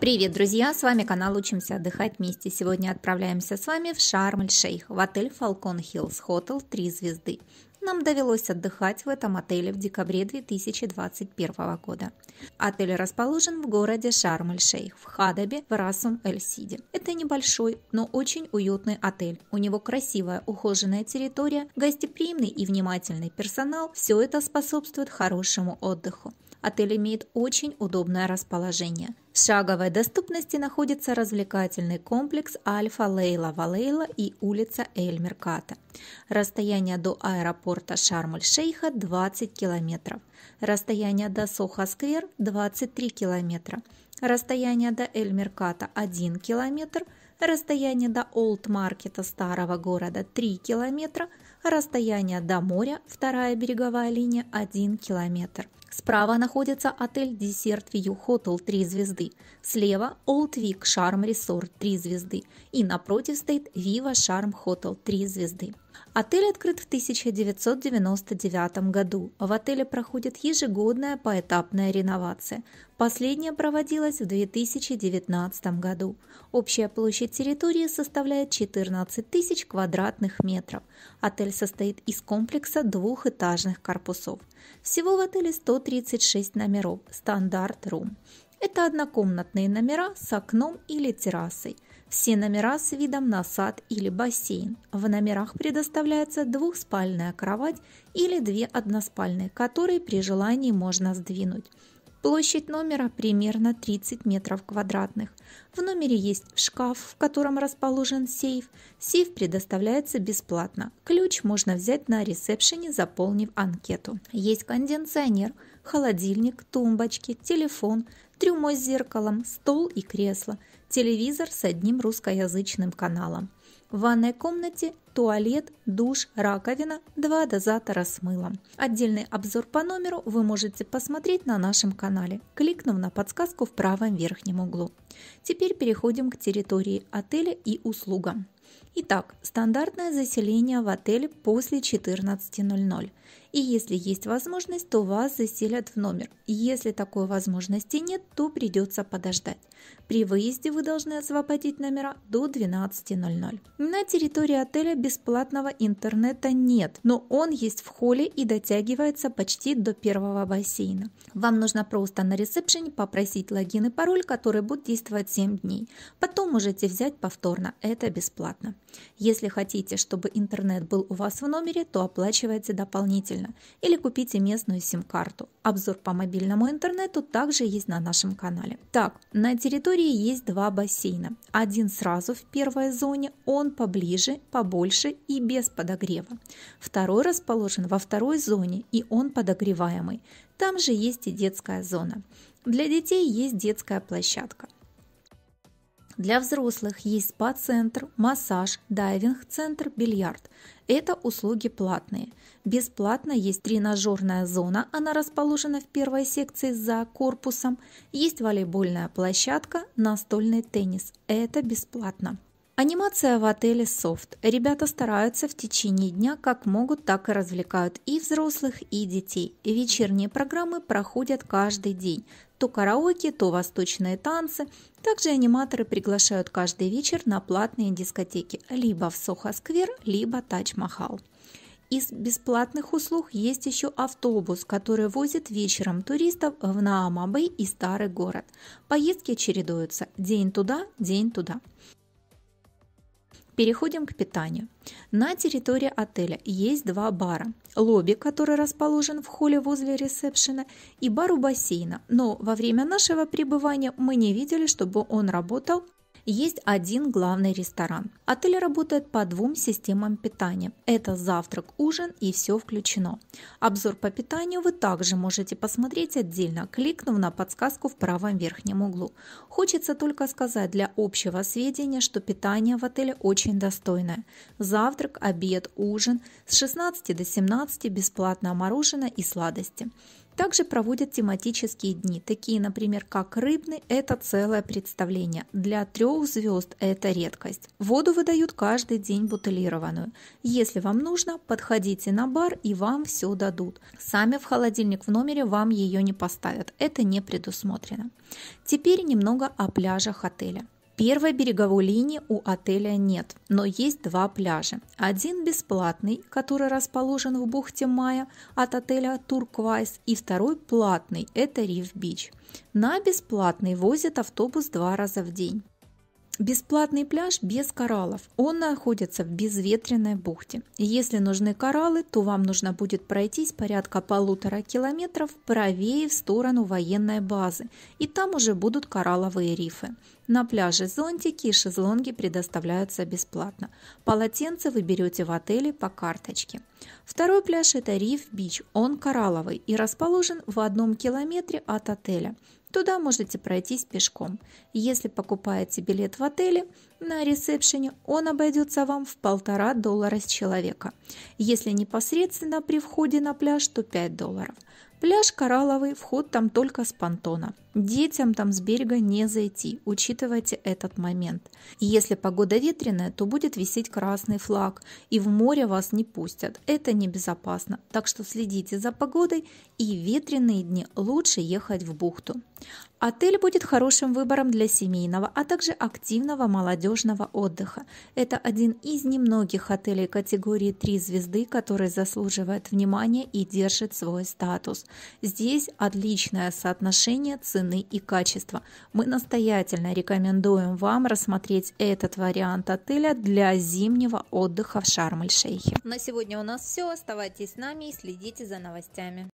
Привет, друзья! С вами канал «Учимся отдыхать вместе». Сегодня отправляемся с вами в Шарм-эль-Шейх, в отель Falcon Hills Hotel 3 звезды. Нам довелось отдыхать в этом отеле в декабре 2021 года. Отель расположен в городе Шарм-эль-Шейх, в Хадабе, в расум эль сиде Это небольшой, но очень уютный отель. У него красивая ухоженная территория, гостеприимный и внимательный персонал. Все это способствует хорошему отдыху. Отель имеет очень удобное расположение – в шаговой доступности находится развлекательный комплекс Альфа Лейла Валейла и улица Эль Мерката. Расстояние до аэропорта Шарм-эль-Шейха 20 километров. Расстояние до Сохо-сквер 23 километра. Расстояние до Эль Мерката 1 километр. Расстояние до Олд Маркета старого города 3 километра. Расстояние до моря, вторая береговая линия 1 километр. Справа находится отель Desert View Hotel 3 звезды, слева Old Vic Charm Resort 3 звезды и напротив стоит Viva Charm Hotel 3 звезды. Отель открыт в 1999 году. В отеле проходит ежегодная поэтапная реновация. Последняя проводилась в 2019 году. Общая площадь территории составляет 14 тысяч квадратных метров. Отель состоит из комплекса двухэтажных корпусов. Всего в отеле 136 номеров, стандарт-рум. Это однокомнатные номера с окном или террасой. Все номера с видом на сад или бассейн. В номерах предоставляется двухспальная кровать или две односпальные, которые при желании можно сдвинуть. Площадь номера примерно 30 метров квадратных. В номере есть шкаф, в котором расположен сейф. Сейф предоставляется бесплатно. Ключ можно взять на ресепшене, заполнив анкету. Есть кондиционер, холодильник, тумбочки, телефон, трюмо с зеркалом, стол и кресло, телевизор с одним русскоязычным каналом. В ванной комнате туалет, душ, раковина, два дозатора с мылом. Отдельный обзор по номеру вы можете посмотреть на нашем канале, кликнув на подсказку в правом верхнем углу. Теперь переходим к территории отеля и услугам. Итак, стандартное заселение в отель после 14.00 и если есть возможность, то вас заселят в номер. Если такой возможности нет, то придется подождать. При выезде вы должны освободить номера до 12.00. На территории отеля бесплатного интернета нет, но он есть в холле и дотягивается почти до первого бассейна. Вам нужно просто на ресепшене попросить логин и пароль, который будет действовать 7 дней. Потом можете взять повторно, это бесплатно. Если хотите, чтобы интернет был у вас в номере, то оплачивайте дополнительно локально или купите местную сим-карту. Обзор по мобильному интернету также есть на нашем канале. Так, на территории есть два бассейна. Один сразу в первой зоне, он поближе, побольше и без подогрева. Второй расположен во второй зоне и он подогреваемый. Там же есть и детская зона. Для детей есть детская площадка. Для взрослых есть спа-центр, массаж, дайвинг-центр, бильярд. Это услуги платные. Бесплатно есть тренажерная зона, она расположена в первой секции за корпусом. Есть волейбольная площадка, настольный теннис. Это бесплатно. Анимация в отеле «Софт». Ребята стараются в течение дня как могут, так и развлекают и взрослых, и детей. Вечерние программы проходят каждый день. То караоке, то восточные танцы. Также аниматоры приглашают каждый вечер на платные дискотеки либо в Сохо-сквер, либо тач махал Из бесплатных услуг есть еще автобус, который возит вечером туристов в Наамабей и Старый город. Поездки чередуются день туда, день туда. Переходим к питанию. На территории отеля есть два бара. Лобби, который расположен в холле возле ресепшена, и бар у бассейна. Но во время нашего пребывания мы не видели, чтобы он работал есть один главный ресторан. Отель работает по двум системам питания. Это завтрак, ужин и все включено. Обзор по питанию вы также можете посмотреть отдельно, кликнув на подсказку в правом верхнем углу. Хочется только сказать для общего сведения, что питание в отеле очень достойное. Завтрак, обед, ужин с 16 до 17 бесплатное мороженое и сладости. Также проводят тематические дни, такие, например, как рыбный – это целое представление. Для трех звезд – это редкость. Воду выдают каждый день бутылированную. Если вам нужно, подходите на бар и вам все дадут. Сами в холодильник в номере вам ее не поставят, это не предусмотрено. Теперь немного о пляжах отеля. Первой береговой линии у отеля нет, но есть два пляжа. Один бесплатный, который расположен в бухте Мая от отеля Турквайс, и второй платный – это Риф-Бич. На бесплатный возят автобус два раза в день. Бесплатный пляж без кораллов. Он находится в безветренной бухте. Если нужны кораллы, то вам нужно будет пройтись порядка полутора километров правее в сторону военной базы, и там уже будут коралловые рифы. На пляже зонтики и шезлонги предоставляются бесплатно. Полотенце вы берете в отеле по карточке. Второй пляж – это Риф Бич. Он коралловый и расположен в одном километре от отеля. Туда можете пройтись пешком. Если покупаете билет в отеле, на ресепшене он обойдется вам в полтора доллара с человека. Если непосредственно при входе на пляж, то 5 долларов. Пляж коралловый, вход там только с понтона. Детям там с берега не зайти, учитывайте этот момент. Если погода ветреная, то будет висеть красный флаг, и в море вас не пустят. Это небезопасно, так что следите за погодой, и ветреные дни лучше ехать в бухту. Отель будет хорошим выбором для семейного, а также активного молодежного отдыха. Это один из немногих отелей категории 3 звезды, который заслуживает внимания и держит свой статус. Здесь отличное соотношение цены и качества. Мы настоятельно рекомендуем вам рассмотреть этот вариант отеля для зимнего отдыха в Шарм-эль-Шейхе. На сегодня у нас все. Оставайтесь с нами и следите за новостями.